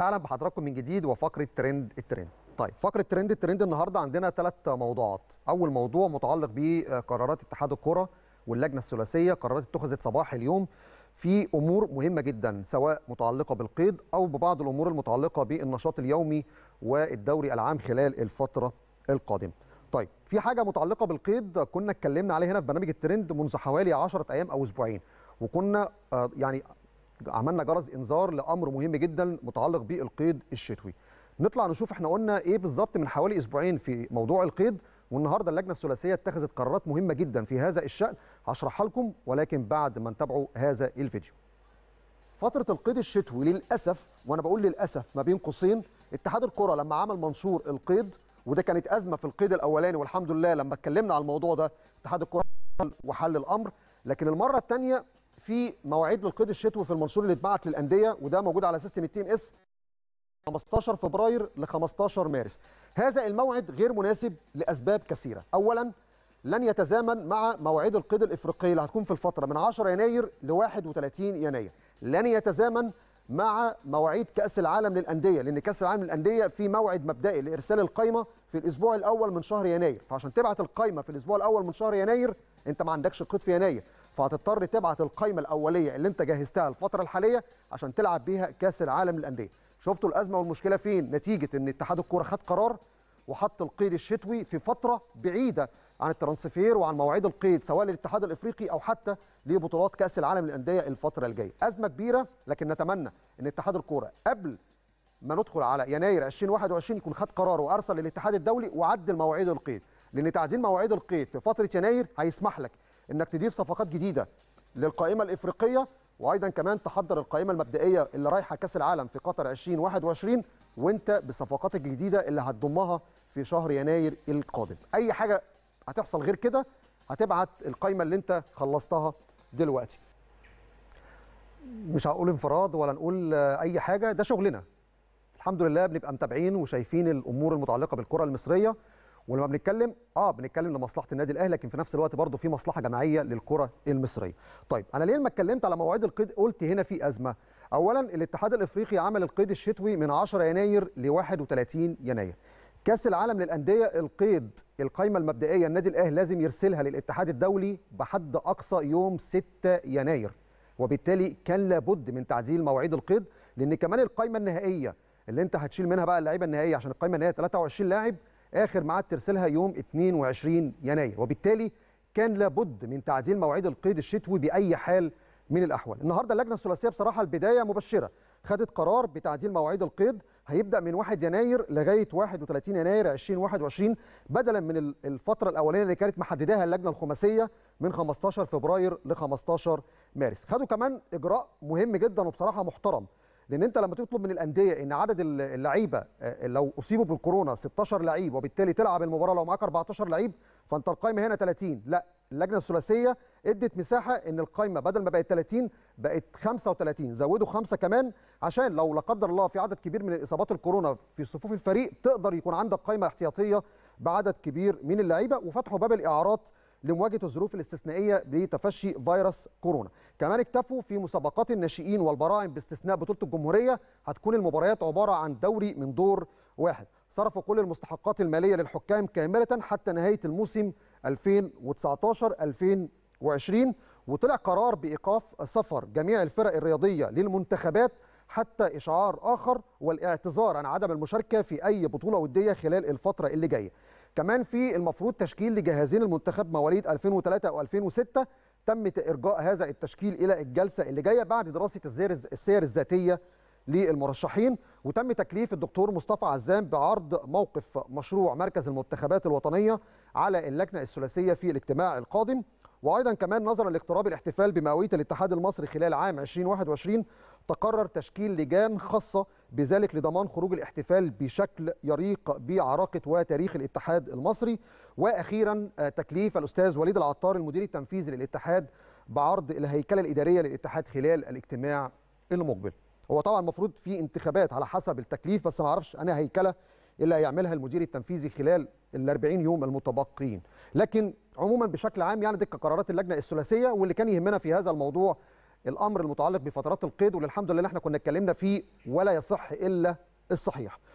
اهلا بحضراتكم من جديد وفقره ترند الترند طيب فقره ترند الترند النهارده عندنا ثلاث موضوعات اول موضوع متعلق بقرارات اتحاد الكره واللجنه الثلاثيه قرارات اتخذت صباح اليوم في امور مهمه جدا سواء متعلقه بالقيد او ببعض الامور المتعلقه بالنشاط اليومي والدوري العام خلال الفتره القادمه طيب في حاجه متعلقه بالقيد كنا اتكلمنا عليها هنا في برنامج الترند منذ حوالي 10 ايام او اسبوعين وكنا آه، يعني عملنا جرس انذار لامر مهم جدا متعلق بالقيد الشتوي نطلع نشوف احنا قلنا ايه بالظبط من حوالي اسبوعين في موضوع القيد والنهارده اللجنه الثلاثيه اتخذت قرارات مهمه جدا في هذا الشان هشرحها لكم ولكن بعد ما نتابعوا هذا الفيديو فتره القيد الشتوي للاسف وانا بقول للاسف ما بين قوسين اتحاد الكره لما عمل منشور القيد وده كانت ازمه في القيد الاولاني والحمد لله لما اتكلمنا على الموضوع ده اتحاد الكره وحل الامر لكن المره الثانيه في مواعيد للقيد الشتوي في المنشور اللي اتبعت للانديه وده موجود على سيستم التي ام اس 15 فبراير ل 15 مارس هذا الموعد غير مناسب لاسباب كثيره اولا لن يتزامن مع مواعيد القيد الافريقيه اللي هتكون في الفتره من 10 يناير ل 31 يناير لن يتزامن مع مواعيد كاس العالم للانديه لان كاس العالم للانديه في موعد مبدئي لارسال القائمه في الاسبوع الاول من شهر يناير فعشان تبعت القائمه في الاسبوع الاول من شهر يناير انت ما عندكش قيد في يناير فهتضطر تبعت القايمه الاوليه اللي انت جهزتها الفتره الحاليه عشان تلعب بيها كاس العالم للانديه شفتوا الازمه والمشكله فين نتيجه ان اتحاد الكوره خد قرار وحط القيد الشتوي في فتره بعيده عن الترانسفير وعن مواعيد القيد سواء للاتحاد الافريقي او حتى لبطولات كاس العالم للانديه الفتره الجايه ازمه كبيره لكن نتمنى ان اتحاد الكوره قبل ما ندخل على يناير 2021 يكون خد قرار وارسل للاتحاد الدولي وعدل مواعيد القيد لان تعديل مواعيد القيد في فتره يناير هيسمح لك انك تضيف صفقات جديده للقائمه الافريقيه وايضا كمان تحضر القائمه المبدئيه اللي رايحه كاس العالم في قطر 2021 وانت بصفقاتك الجديده اللي هتضمها في شهر يناير القادم اي حاجه هتحصل غير كده هتبعت القائمه اللي انت خلصتها دلوقتي مش هقول انفراد ولا نقول اي حاجه ده شغلنا الحمد لله بنبقى متابعين وشايفين الامور المتعلقه بالكره المصريه ولما بنتكلم اه بنتكلم لمصلحه النادي الاهلي لكن في نفس الوقت برضه في مصلحه جماعيه للكره المصريه. طيب انا ليه لما اتكلمت على مواعيد القيد قلت هنا في ازمه؟ اولا الاتحاد الافريقي عمل القيد الشتوي من 10 يناير ل 31 يناير. كاس العالم للانديه القيد القائمه المبدئيه النادي الاهلي لازم يرسلها للاتحاد الدولي بحد اقصى يوم 6 يناير. وبالتالي كان لابد من تعديل مواعيد القيد لان كمان القائمه النهائيه اللي انت هتشيل منها بقى اللعيبه النهائيه عشان القائمه النهائيه 23 لاعب اخر ميعاد ترسلها يوم 22 يناير وبالتالي كان لابد من تعديل مواعيد القيد الشتوي باي حال من الاحوال النهارده اللجنه الثلاثيه بصراحه البدايه مبشره خدت قرار بتعديل مواعيد القيد هيبدا من 1 يناير لغايه 31 يناير 2021 بدلا من الفتره الاولانيه اللي كانت محدداها اللجنه الخماسيه من 15 فبراير ل 15 مارس خدوا كمان اجراء مهم جدا وبصراحه محترم لان انت لما تطلب من الانديه ان عدد اللعيبه آه، لو اصيبوا بالكورونا 16 لعيب وبالتالي تلعب المباراه لو معاك 14 لعيب فانت القايمه هنا 30 لا اللجنه الثلاثيه ادت مساحه ان القايمه بدل ما بقت 30 بقت 35 زودوا خمسه كمان عشان لو لا قدر الله في عدد كبير من اصابات الكورونا في صفوف الفريق تقدر يكون عندك قايمه احتياطيه بعدد كبير من اللعيبه وفتحوا باب الاعارات لمواجهه الظروف الاستثنائيه لتفشي فيروس كورونا كمان اكتفوا في مسابقات الناشئين والبراعم باستثناء بطوله الجمهوريه هتكون المباريات عباره عن دوري من دور واحد صرفوا كل المستحقات الماليه للحكام كامله حتى نهايه الموسم 2019 2020 وطلع قرار بايقاف سفر جميع الفرق الرياضيه للمنتخبات حتى اشعار اخر والاعتذار عن عدم المشاركه في اي بطوله وديه خلال الفتره اللي جايه كمان في المفروض تشكيل لجهازين المنتخب مواليد 2003 و2006 تم ارجاء هذا التشكيل الى الجلسه اللي جايه بعد دراسه السير الذاتيه للمرشحين وتم تكليف الدكتور مصطفى عزام بعرض موقف مشروع مركز المنتخبات الوطنيه على اللجنه الثلاثيه في الاجتماع القادم وايضا كمان نظرا لاقتراب الاحتفال بمئويه الاتحاد المصري خلال عام 2021 تقرر تشكيل لجان خاصه بذلك لضمان خروج الاحتفال بشكل يليق بعراقه وتاريخ الاتحاد المصري واخيرا آه، تكليف الاستاذ وليد العطار المدير التنفيذي للاتحاد بعرض الهيكله الاداريه للاتحاد خلال الاجتماع المقبل هو طبعا المفروض في انتخابات على حسب التكليف بس ما اعرفش انا هيكله اللي هيعملها المدير التنفيذي خلال ال 40 يوم المتبقين لكن عموما بشكل عام يعني دي قرارات اللجنه الثلاثيه واللي كان يهمنا في هذا الموضوع الامر المتعلق بفترات القيد والحمد لله احنا كنا اتكلمنا فيه ولا يصح الا الصحيح